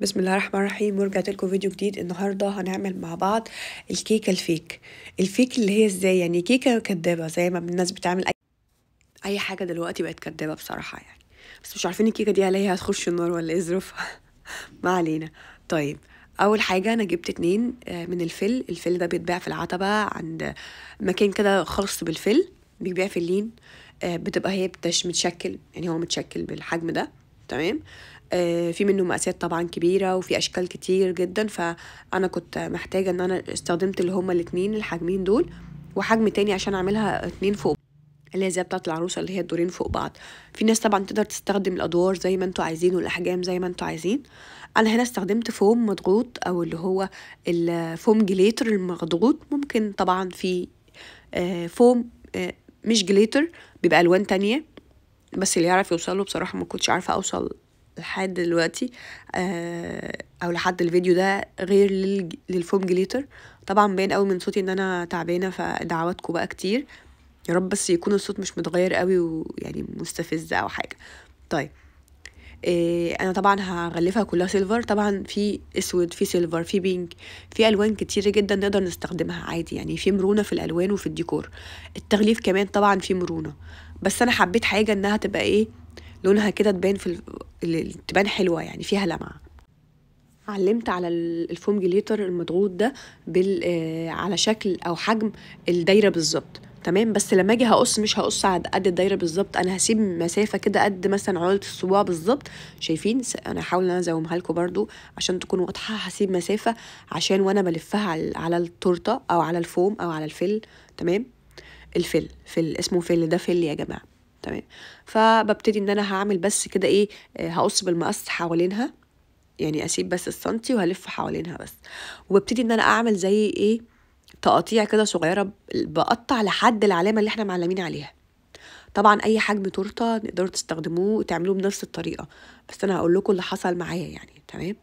بسم الله الرحمن الرحيم ورجعت لكم فيديو جديد النهارده هنعمل مع بعض الكيكه الفيك الفيك اللي هي ازاي يعني كيكه كدابه زي ما الناس بتعمل اي اي حاجه دلوقتي بقت كدابه بصراحه يعني بس مش عارفين الكيكه دي عليها هتخش النار ولا ايه ظروفها ما علينا طيب اول حاجه انا جبت اتنين آه، من الفل الفل ده بيتباع في العتبه عند مكان كده خاص بالفل بيبيع في اللين آه، بتبقى هي متشكل يعني هو متشكل بالحجم ده تمام آه، في منه مقاسات طبعا كبيرة وفي أشكال كتير جدا فأنا كنت محتاجة إن أنا استخدمت اللي هما الاتنين الحجمين دول وحجم تاني عشان أعملها اتنين فوق اللي هي زي بتاعة العروسة اللي هي الدورين فوق بعض في ناس طبعا تقدر تستخدم الأدوار زي ما انتوا عايزين والأحجام زي ما انتوا عايزين أنا هنا استخدمت فوم مضغوط أو اللي هو الفوم جليتر المضغوط ممكن طبعا في آه، فوم آه، مش جليتر بيبقى ألوان تانية بس اللي يعرف يوصله بصراحة ما كنتش عارفة أوصل لحد دلوقتي آه، او لحد الفيديو ده غير للفوم جليتر طبعا باين قوي من صوتي ان انا تعبانه فدعواتكم بقى كتير يا رب بس يكون الصوت مش متغير قوي ويعني مستفز او حاجه طيب آه، انا طبعا هغلفها كلها سيلفر طبعا في اسود في سيلفر في بينك في الوان كتيره جدا نقدر نستخدمها عادي يعني في مرونه في الالوان وفي الديكور التغليف كمان طبعا في مرونه بس انا حبيت حاجه انها تبقى ايه لونها كده تبان في ال... تبان حلوه يعني فيها لمعه علمت على الفوم جليتر المضغوط ده بال آه، على شكل او حجم الدايره بالظبط تمام بس لما اجي هقص مش هقص على قد الدايره بالظبط انا هسيب مسافه كده قد مثلا عضله الصباع بالظبط شايفين انا هحاول ان انا ازومها لكم برده عشان تكون واضحه هسيب مسافه عشان وانا بلفها على التورته او على الفوم او على الفل تمام الفل فل اسمه فل ده فل يا جماعه تمام فببتدي ان انا هعمل بس كده ايه آه، هقص بالمقص حوالينها يعني اسيب بس السنتي وهلف حوالينها بس وببتدي ان انا اعمل زي ايه تقطيع كده صغيره بقطع لحد العلامه اللي احنا معلمين عليها طبعا اي حجم تورته تقدروا تستخدموه وتعملوه بنفس الطريقه بس انا هقول لكم اللي حصل معايا يعني تمام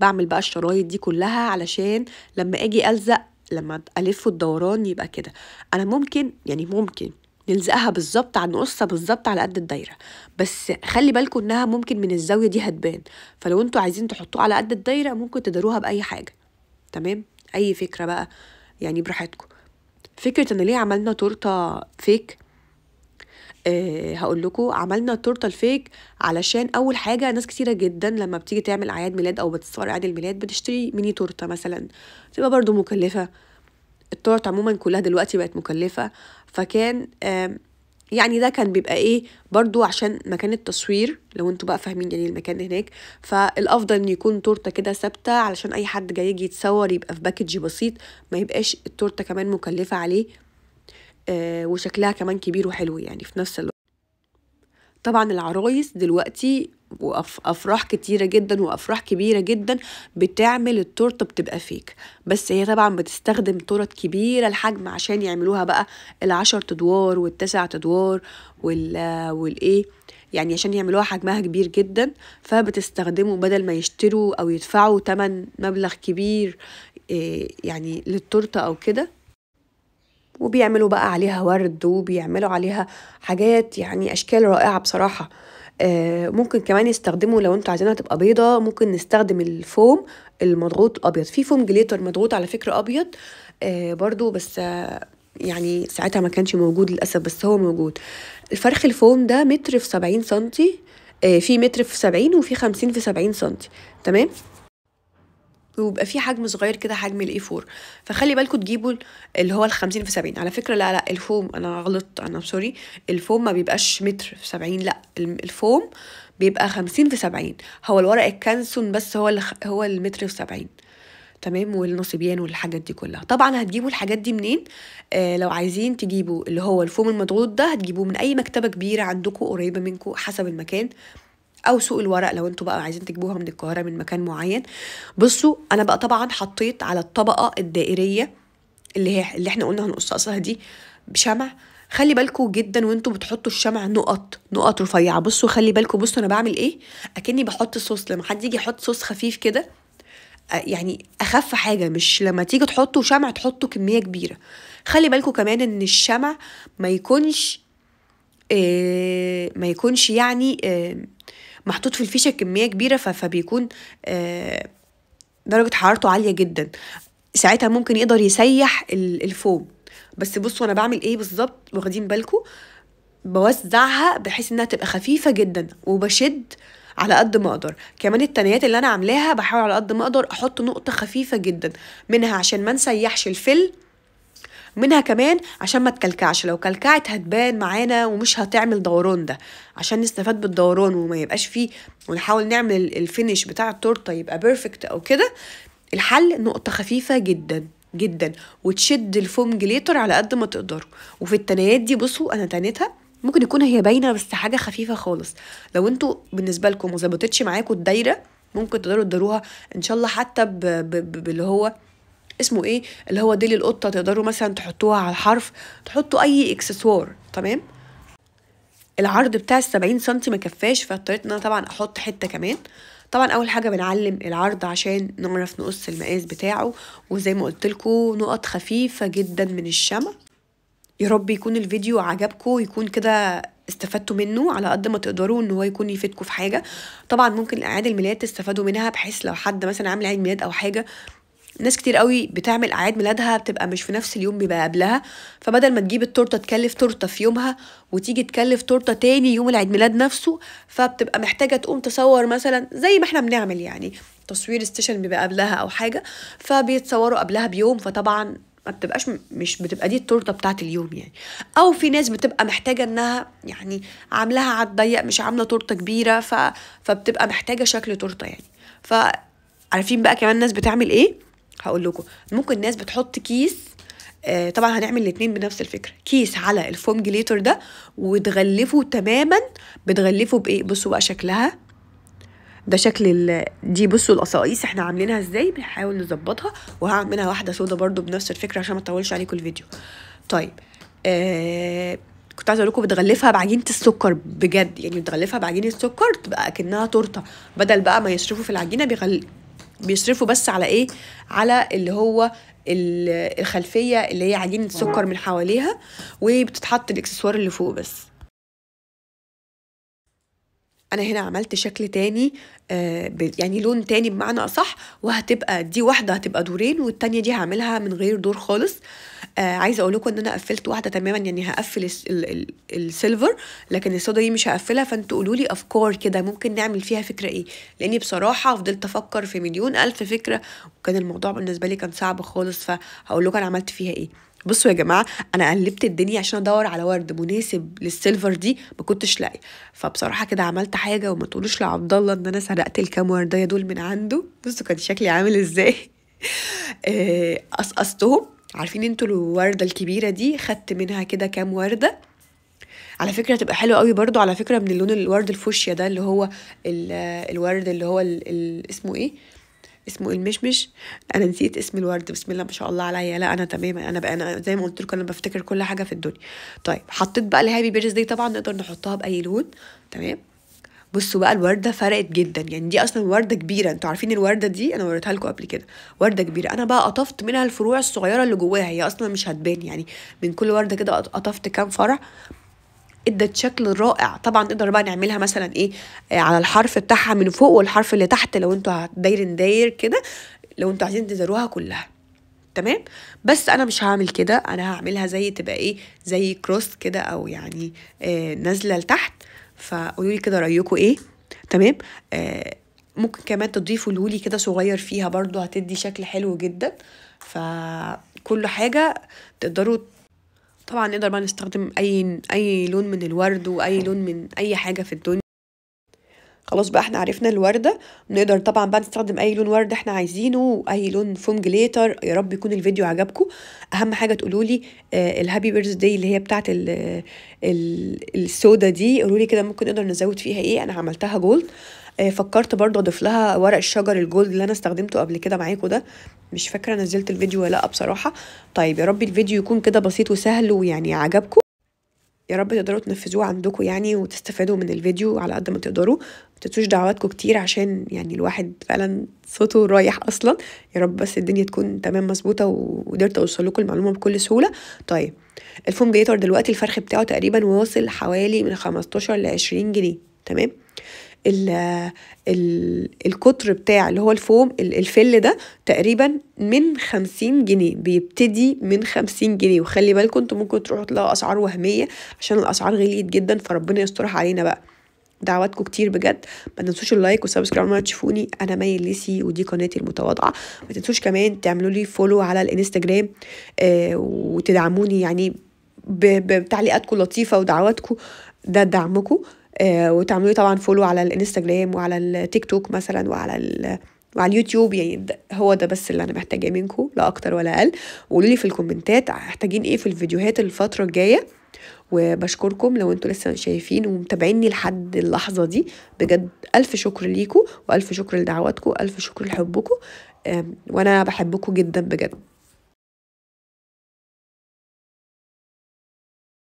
بعمل بقى الشرايط دي كلها علشان لما اجي الزق لما الف الدوران يبقى كده انا ممكن يعني ممكن نلزقها بالظبط على نقصها بالظبط على قد الدايره بس خلي بالكم انها ممكن من الزاويه دي هتبان فلو انتوا عايزين تحطوه على قد الدايره ممكن تداروها باي حاجه تمام اي فكره بقى يعني براحتكم فكره ان ليه عملنا تورته فيك أه هقول لكم عملنا التورته الفيك علشان اول حاجه ناس كتيره جدا لما بتيجي تعمل اعياد ميلاد او بتصور اعياد الميلاد بتشتري ميني تورته مثلا تبقى برضو مكلفه التورته عموما كلها دلوقتي بقت مكلفه فكان يعني ده كان بيبقى ايه برضو عشان مكان التصوير لو انتوا بقى فاهمين يعني المكان هناك فالافضل ان يكون تورته كده ثابته علشان اي حد جاي يجي يتصور يبقى في باكج بسيط ما يبقاش التورته كمان مكلفه عليه آه، وشكلها كمان كبير وحلو يعني في نفس الوقت طبعا العرايس دلوقتي وافراح كتيره جدا وافراح كبيره جدا بتعمل التورته بتبقى فيك بس هي طبعا بتستخدم تورت كبيره الحجم عشان يعملوها بقى العشر ادوار والتسع ادوار وال والايه يعني عشان يعملوها حجمها كبير جدا فبتستخدمه بدل ما يشتروا او يدفعوا تمن مبلغ كبير إيه، يعني للتورته او كده وبيعملوا بقى عليها ورد وبيعملوا عليها حاجات يعني أشكال رائعة بصراحة آه، ممكن كمان يستخدموا لو انتوا عايزينها تبقى بيضة ممكن نستخدم الفوم المضغوط الأبيض في فوم جليتر مضغوط على فكرة أبيض آه، برضو بس آه، يعني ساعتها ما كانش موجود للأسف بس هو موجود الفرخ الفوم ده متر في سبعين سنتي في متر في سبعين وفي خمسين في سبعين سنتي تمام ويبقى في حجم صغير كده حجم الاي 4 فخلي بالكم تجيبوا اللي هو ال 50 في 70 على فكره لا لا الفوم انا غلطت انا سوري الفوم ما بيبقاش متر في 70 لا الفوم بيبقى 50 في 70 هو الورق الكانسون بس هو هو المتر في 70 تمام والنصبيان والحاجات دي كلها طبعا هتجيبوا الحاجات دي منين آه لو عايزين تجيبوا اللي هو الفوم المضغوط ده هتجيبوه من اي مكتبه كبيره عندكم قريبه منكم حسب المكان او سوق الورق لو انتوا بقى عايزين تجيبوها من القاهره من مكان معين بصوا انا بقى طبعا حطيت على الطبقه الدائريه اللي هي اللي احنا قلنا هنقصقصها دي بشمع خلي بالكم جدا وانتوا بتحطوا الشمع نقط نقط رفيعه بصوا خلي بالكم بصوا انا بعمل ايه اكني بحط صوص لما حد يجي يحط صوص خفيف كده يعني اخف حاجه مش لما تيجي تحطوا شمع تحطوا كميه كبيره خلي بالكم كمان ان الشمع ما يكونش إيه ما يكونش يعني إيه محطوط في الفيشه كميه كبيره فبيكون آه، درجه حرارته عاليه جدا ساعتها ممكن يقدر يسيح الفوم بس بصوا انا بعمل ايه بالظبط واخدين بالكم بوزعها بحيث انها تبقى خفيفه جدا وبشد على قد ما اقدر كمان التنيات اللي انا عاملاها بحاول على قد ما اقدر احط نقطه خفيفه جدا منها عشان ما نسيحش الفيلم منها كمان عشان ما تكلكعش لو كلكعت هتبان معانا ومش هتعمل دوران ده عشان نستفاد بالدوران وما يبقاش فيه ونحاول نعمل الفينش بتاع التورته يبقى بيرفكت او كده الحل نقطه خفيفه جدا جدا وتشد الفوم جليتر على قد ما تقدروا وفي التنايات دي بصوا انا تنيتها ممكن يكون هي باينه بس حاجه خفيفه خالص لو انتوا بالنسبه لكم ما ظبطتش معاكم الدايره ممكن تقدروا تدروها ان شاء الله حتى باللي هو اسمه ايه اللي هو ديل القطه تقدروا مثلا تحطوها على الحرف تحطوا اي اكسسوار تمام العرض بتاع السبعين سنتي مكفاش فاضطريت ان انا طبعا احط حته كمان طبعا اول حاجه بنعلم العرض عشان نعرف نقص المقاس بتاعه وزي ما قلت نقط خفيفه جدا من الشمع يا رب يكون الفيديو عجبكم ويكون كده استفدتوا منه على قد ما تقدروا ان هو يكون يفيدكم في حاجه طبعا ممكن اعياد الميلاد تستفادوا منها بحيث لو حد مثلا عامل عيد ميلاد او حاجه ناس كتير قوي بتعمل اعياد ميلادها بتبقى مش في نفس اليوم بيبقى قبلها فبدل ما تجيب التورته تكلف تورته في يومها وتيجي تكلف تورته تاني يوم العيد ميلاد نفسه فبتبقى محتاجه تقوم تصور مثلا زي ما احنا بنعمل يعني تصوير ستيشن بيبقى قبلها او حاجه فبيتصوروا قبلها بيوم فطبعا ما بتبقاش مش بتبقى دي التورته بتاعت اليوم يعني او في ناس بتبقى محتاجه انها يعني عاملاها على الضيق مش عامله تورته كبيره ف... فبتبقى محتاجه شكل تورته يعني ف عارفين بقى كمان ناس بتعمل ايه هقول لكم ممكن الناس بتحط كيس آه طبعا هنعمل الاثنين بنفس الفكره كيس على الفوم جليتر ده وتغلفه تماما بتغلفه بايه بصوا بقى شكلها ده شكل ال... دي بصوا القصاقيس احنا عاملينها ازاي بنحاول نظبطها وهعملها واحده سودا برضو بنفس الفكره عشان ما اطولش عليكم الفيديو طيب آه كنت عايزه اقول لكم بتغلفها بعجينه السكر بجد يعني بتغلفها بعجينه السكر تبقى اكنها تورته بدل بقى ما يصرفوا في العجينه بيغل... بيصرفوا بس على ايه على اللي هو الخلفيه اللي هي عجينه السكر من حواليها وبتتحط الاكسسوار اللي فوق بس انا هنا عملت شكل تاني آه، يعني لون تاني بمعنى اصح وهتبقى دي واحده هتبقى دورين والتانيه دي هعملها من غير دور خالص آه عايزه اقول لكم ان انا قفلت واحده تماما يعني هقفل السيلفر لكن السودا دي مش هقفلها فانتوا قولوا لي افكار كده ممكن نعمل فيها فكره ايه لاني بصراحه فضلت افكر في مليون الف فكره وكان الموضوع بالنسبه لي كان صعب خالص فهقول لكم انا عملت فيها ايه بصوا يا جماعه انا قلبت الدنيا عشان ادور على ورد مناسب للسيلفر دي ما كنتش لاقي فبصراحه كده عملت حاجه وما تقولوش لعبد الله ان انا سرقت الكام ورديه دول من عنده بصوا كان شكلي عامل ازاي آه، قصقصتهم عارفين انتوا الوردة الكبيرة دي خدت منها كده كام وردة على فكرة هتبقى حلوة قوي برضو على فكرة من اللون الورد الفوشيا ده اللي هو الورد اللي هو ال ال اسمه ايه اسمه المشمش انا نسيت اسم الورد بسم الله ما شاء الله عليا لا انا تمام انا بقى انا زي ما قلت لكم انا بفتكر كل حاجه في الدنيا طيب حطيت بقى الهابي بيرز دي طبعا نقدر نحطها باي لون تمام بصوا بقى الورده فرقت جدا يعني دي اصلا ورده كبيره انتوا عارفين الورده دي انا وريتها لكم قبل كده ورده كبيره انا بقى قطفت منها الفروع الصغيره اللي جواها هي اصلا مش هتبان يعني من كل ورده كده قطفت كام فرع ادت شكل رائع طبعا نقدر بقى نعملها مثلا ايه آه، على الحرف بتاعها من فوق والحرف اللي تحت لو انتوا داير داير كده لو انتوا عايزين تزروها كلها تمام بس انا مش هعمل كده انا هعملها زي تبقى ايه زي كروس كده او يعني آه نازله لتحت فقولوا لي كده رايكم ايه تمام آه ممكن كمان تضيفوا لولي كده صغير فيها برضو هتدي شكل حلو جدا فكل حاجه تقدروا طبعا نقدر بقى نستخدم اي اي لون من الورد واي لون من اي حاجه في الدنيا خلاص بقى احنا عرفنا الورده نقدر طبعا بقى نستخدم اي لون ورد احنا عايزينه اي لون فوم جليتر يا رب يكون الفيديو عجبكم اهم حاجه تقولوا لي الهابي بيرث داي اللي هي بتاعه السودا دي قولوا لي كده ممكن نقدر نزود فيها ايه انا عملتها جولد آه، فكرت برضه اضيف لها ورق الشجر الجولد اللي انا استخدمته قبل كده معاكم ده مش فاكره نزلت الفيديو ولا لا بصراحه طيب يا رب الفيديو يكون كده بسيط وسهل ويعني عجبكم يا رب تقدروا تنفذوه عندكم يعني وتستفادوا من الفيديو على قد ما تقدروا ما تنسوش دعواتكم كتير عشان يعني الواحد فعلا صوته رايح اصلا يا رب بس الدنيا تكون تمام مظبوطه وقدرت اوصل لكم المعلومه بكل سهوله طيب الفوم جيتور دلوقتي الفرخ بتاعه تقريبا واصل حوالي من 15 ل 20 جنيه تمام ال ال القطر بتاع اللي هو الفوم الفل ده تقريبا من 50 جنيه بيبتدي من 50 جنيه وخلي بالكم انتوا ممكن تروحوا تلاقوا اسعار وهميه عشان الاسعار غليت جدا فربنا يسترها علينا بقى دعواتكم كتير بجد ما تنسوش اللايك والسبسكرايب ما تشوفوني انا مي ليسي ودي قناتي المتواضعه ما تنسوش كمان تعملوا لي فولو على الانستجرام آه وتدعموني يعني بتعليقاتكم لطيفه ودعواتكم ده دعمكم آه، وتعملوا طبعا فولو على الانستجرام وعلى التيك توك مثلا وعلى وعلى اليوتيوب يعني هو ده بس اللي انا محتاجاه منكم لا اكتر ولا اقل قولوا لي في الكومنتات محتاجين ايه في الفيديوهات الفتره الجايه وبشكركم لو انتوا لسه شايفين ومتابعيني لحد اللحظه دي بجد الف شكر ليكم والف شكر لدعواتكم والف شكر لحبكم وانا بحبكم جدا بجد